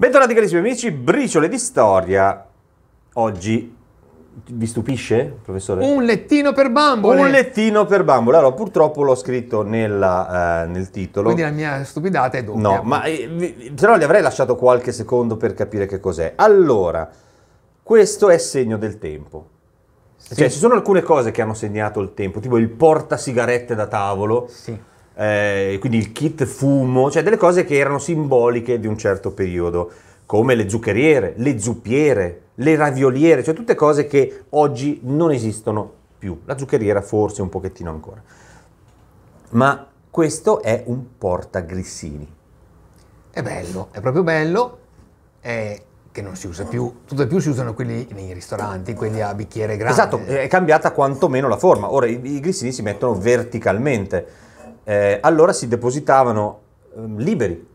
Bentornati carissimi amici, briciole di storia. Oggi vi stupisce, professore? Un lettino per bambole. Un lettino per bambole. Allora, purtroppo l'ho scritto nella, eh, nel titolo. Quindi la mia stupidata è doppia. No, ma eh, se no gli avrei lasciato qualche secondo per capire che cos'è. Allora, questo è segno del tempo. Sì. Cioè, ci sono alcune cose che hanno segnato il tempo, tipo il portasigarette da tavolo. Sì eh, quindi il kit fumo, cioè delle cose che erano simboliche di un certo periodo, come le zuccheriere, le zuppiere, le ravioliere, cioè tutte cose che oggi non esistono più. La zuccheriera forse un pochettino ancora. Ma questo è un portagrissini. È bello, è proprio bello, è che non si usa più, tutto più si usano quelli nei ristoranti, quelli a bicchiere grande. Esatto, è cambiata quantomeno la forma. Ora i, i grissini si mettono verticalmente eh, allora si depositavano eh, liberi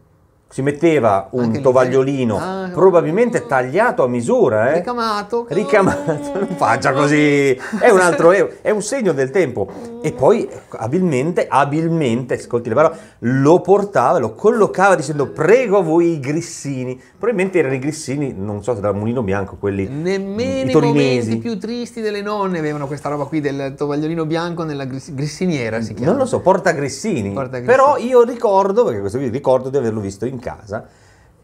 si metteva un tovagliolino ah, probabilmente tagliato a misura eh? ricamato ricamato non faccia così è un altro è un segno del tempo e poi ecco, abilmente abilmente ascolti le parole lo portava lo collocava dicendo prego voi i grissini probabilmente erano i grissini non so dal mulino bianco quelli nemmeno i, i momenti più tristi delle nonne avevano questa roba qui del tovagliolino bianco nella grissiniera si chiama non lo so porta grissini, porta grissini. però io ricordo perché questo video ricordo di averlo visto in casa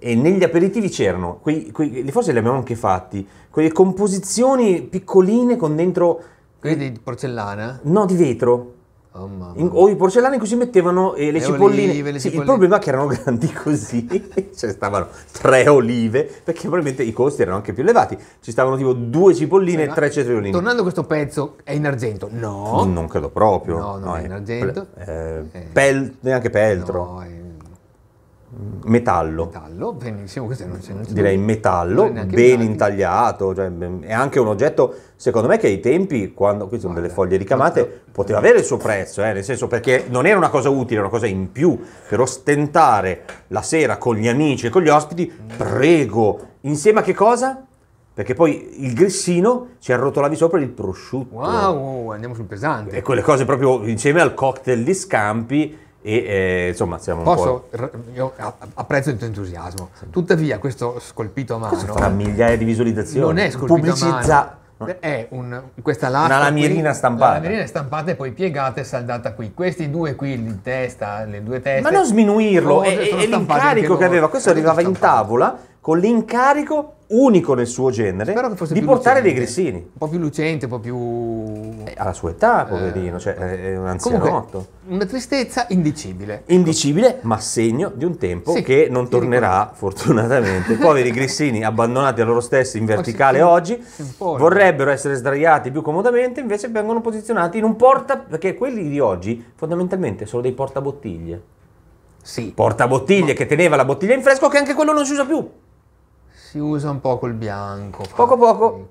e negli aperitivi c'erano, quei, quei, forse li abbiamo anche fatti, quelle composizioni piccoline con dentro... Quelli di porcellana? No, di vetro. Oh, in, o i porcellani in cui si mettevano eh, le, le, cipolline. Olive, le cipolline. Il problema è che erano grandi così, cioè stavano tre olive, perché probabilmente i costi erano anche più elevati. Ci stavano tipo due cipolline e tre cetrioline. Tornando a questo pezzo, è in argento? No. Non credo proprio. No, non no, è in argento. Eh, eh, pel, neanche peltro. No, è Metallo. Metallo, benissimo, questo mm, non c'è, non c'è Direi metallo, ben intagliato, cioè, mm, è anche un oggetto, secondo me, che ai tempi, quando, qui sono Guarda, delle foglie ricamate, questo... poteva avere il suo prezzo, eh, nel senso perché non era una cosa utile, era una cosa in più, per ostentare la sera con gli amici e con gli ospiti, mm. prego, insieme a che cosa? perché poi il grissino ci arrotolavi sopra il prosciutto. Wow, andiamo sul pesante. E quelle cose proprio insieme al cocktail di scampi e eh, insomma siamo Posso? un po'... Io apprezzo il tuo entusiasmo. Sì. Tuttavia questo scolpito a mano... Fa migliaia di visualizzazioni. Non è scolpito Pubblicizza... È un, questa lastra una lamierina qui, stampata. La lamirina stampata e poi piegata e saldata qui. Questi due qui di testa, le due teste. Ma non sminuirlo, è, è l'incarico che aveva. Questo arrivava in tavola con l'incarico unico nel suo genere di portare lucente, dei grissini. Un po' più lucente, un po' più... Eh, alla sua età, eh, poverino, eh, cioè è un anzianotto. Comunque, una tristezza indicibile. Indicibile, ma segno di un tempo sì, che non tornerà, ricordo. fortunatamente. Poveri grissini abbandonati a loro stessi in verticale oh, sì, sì. oggi, vorrebbero essere sdraiati più comodamente, invece vengono posizionati in un porta... perché quelli di oggi fondamentalmente sono dei portabottiglie. Sì. Portabottiglie ma... che teneva la bottiglia in fresco che anche quello non si usa più. Si usa un po' col bianco. Poco poco.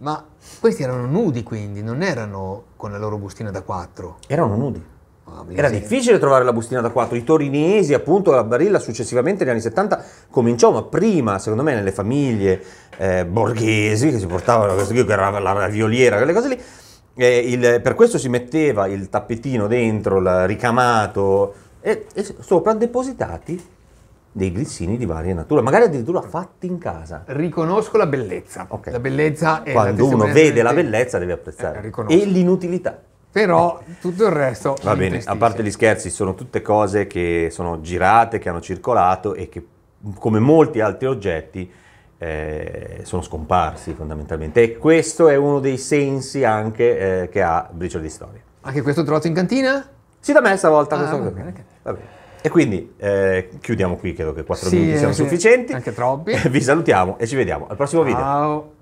Ma questi erano nudi quindi, non erano con la loro bustina da 4. Erano nudi. Ah, Era difficile trovare la bustina da 4. I torinesi, appunto, la Barilla successivamente negli anni 70 cominciò, ma prima, secondo me, nelle famiglie eh, borghesi che si portavano questo qui, che la ravioliera, quelle cose lì. Eh, il, per questo si metteva il tappetino dentro, il ricamato, e, e sopra depositati dei grissini di varia natura, magari addirittura fatti in casa. Riconosco la bellezza. Okay. La bellezza è Quando uno vede la bellezza deve eh, apprezzare. Eh, e l'inutilità. Però tutto il resto... Va bene, a parte gli scherzi, sono tutte cose che sono girate, che hanno circolato e che, come molti altri oggetti, eh, sono scomparsi fondamentalmente. E questo è uno dei sensi anche eh, che ha Briciole di Storia. Anche questo trovato in cantina? Sì, da me stavolta. Ah, questo... va bene. Va bene. E quindi eh, chiudiamo qui, credo che 4 sì, minuti siano sì. sufficienti. Anche troppi. Vi salutiamo e ci vediamo al prossimo Ciao. video.